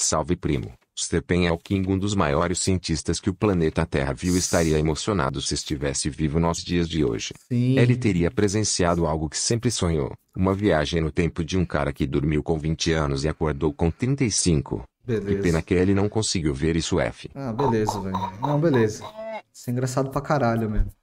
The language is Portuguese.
Salve primo, Stephen Hawking um dos maiores cientistas que o planeta Terra viu estaria emocionado se estivesse vivo nos dias de hoje. Sim. Ele teria presenciado algo que sempre sonhou, uma viagem no tempo de um cara que dormiu com 20 anos e acordou com 35. Beleza. Que pena que ele não conseguiu ver isso F. Ah, beleza, velho. Não, beleza. Isso é engraçado pra caralho mesmo.